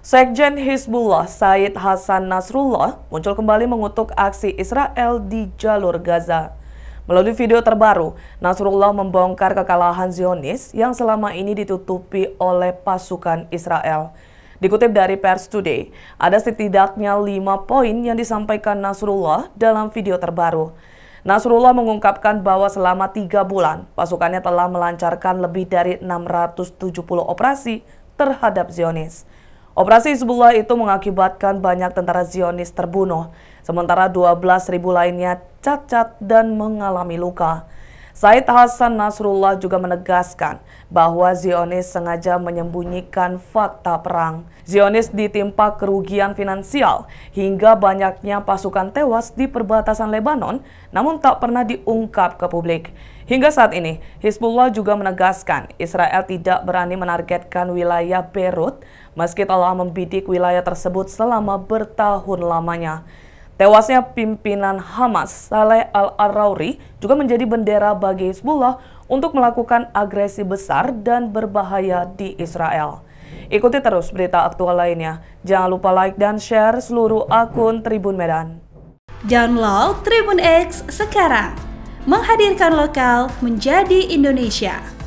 Sekjen Hizbullah Said Hasan Nasrullah muncul kembali mengutuk aksi Israel di jalur Gaza. Melalui video terbaru, Nasrullah membongkar kekalahan Zionis yang selama ini ditutupi oleh pasukan Israel. Dikutip dari Pers Today, ada setidaknya lima poin yang disampaikan Nasrullah dalam video terbaru. Nasrullah mengungkapkan bahwa selama tiga bulan, pasukannya telah melancarkan lebih dari 670 operasi terhadap Zionis. Operasi Hizbullah itu mengakibatkan banyak tentara Zionis terbunuh, sementara 12.000 lainnya cacat dan mengalami luka. Said Hasan Nasrullah juga menegaskan bahwa Zionis sengaja menyembunyikan fakta perang. Zionis ditimpa kerugian finansial hingga banyaknya pasukan tewas di perbatasan Lebanon namun tak pernah diungkap ke publik. Hingga saat ini, Hizbullah juga menegaskan Israel tidak berani menargetkan wilayah Beirut meski telah membidik wilayah tersebut selama bertahun lamanya. Tewasnya pimpinan Hamas, Saleh al-Arauri, juga menjadi bendera bagi Hezbollah untuk melakukan agresi besar dan berbahaya di Israel. Ikuti terus berita aktual lainnya. Jangan lupa like dan share seluruh akun Tribun Medan. Download Tribun X sekarang. Menghadirkan lokal menjadi Indonesia.